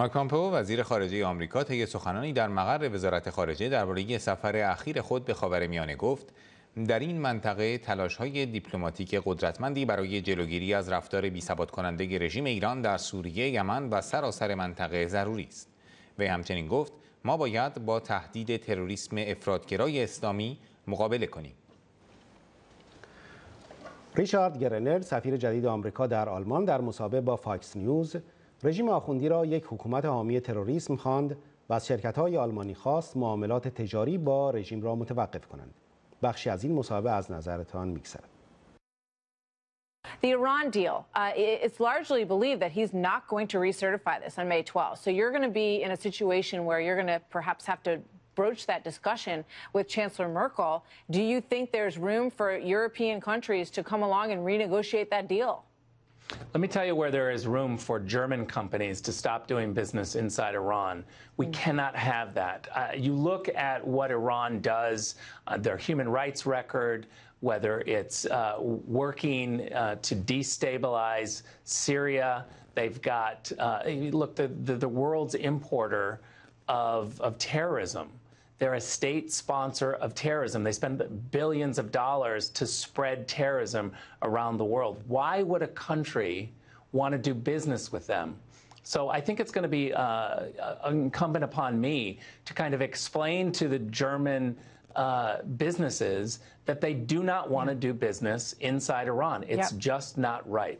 مارک پامپو وزیر خارجه آمریکا طی سخنانی در مقر وزارت خارجه درباره سفر اخیر خود به میانه گفت در این منطقه تلاش های دیپلماتیک قدرتمندی برای جلوگیری از رفتار بی ثبات کننده رژیم ایران در سوریه، یمن و سراسر منطقه ضروری است. وی همچنین گفت ما باید با تهدید تروریسم افرادگرای اسلامی مقابله کنیم. ریچارد گرنر سفیر جدید آمریکا در آلمان در مصاحبه با فاکس نیوز رژیم آخوندی را یک حکومت حامی تروریسم خواند و از شرکت های آلمانی خواست معاملات تجاری با رژیم را متوقف کنند. بخشی از این مصاحبه از نظرتان میگذرد. The Iran deal, it's largely believed that he's not going to recertify this on May 12 So you're going to be in a situation where you're going to perhaps have to broach that discussion with Chancellor Merkel. Do you think there's room for European countries to come along and renegotiate that deal? Let me tell you where there is room for German companies to stop doing business inside Iran. We mm. cannot have that. Uh, you look at what Iran does, uh, their human rights record, whether it's uh, working uh, to destabilize Syria. They've got, uh, look, the, the, the, world's importer of, of terrorism. They're a state sponsor of terrorism. They spend billions of dollars to spread terrorism around the world. Why would a country want to do business with them? So I think it's going to be uh, uh, incumbent upon me to kind of explain to the German uh, businesses that they do not want to mm-hmm. do business inside Iran. It's yep. just not right.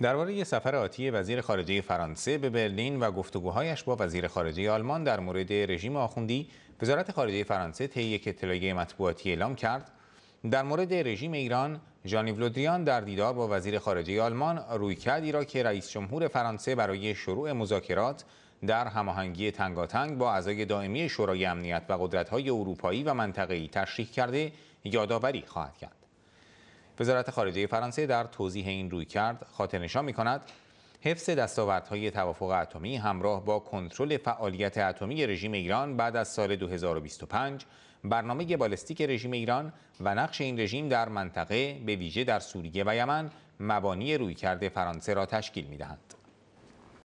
درباره سفر آتی وزیر خارجه فرانسه به برلین و گفتگوهایش با وزیر خارجه آلمان در مورد رژیم آخوندی وزارت خارجه فرانسه طی یک اطلاعیه مطبوعاتی اعلام کرد در مورد رژیم ایران ژانی لودریان در دیدار با وزیر خارجه آلمان رویکردی را که رئیس جمهور فرانسه برای شروع مذاکرات در هماهنگی تنگاتنگ با اعضای دائمی شورای امنیت و قدرت‌های اروپایی و منطقه‌ای تشریح کرده یادآوری خواهد کرد. وزارت خارجه فرانسه در توضیح این روی کرد خاطرنشان می کند حفظ دستاوردهای توافق اتمی همراه با کنترل فعالیت اتمی رژیم ایران بعد از سال 2025 برنامه بالستیک رژیم ایران و نقش این رژیم در منطقه به ویژه در سوریه و یمن مبانی رویکرد فرانسه را تشکیل دهند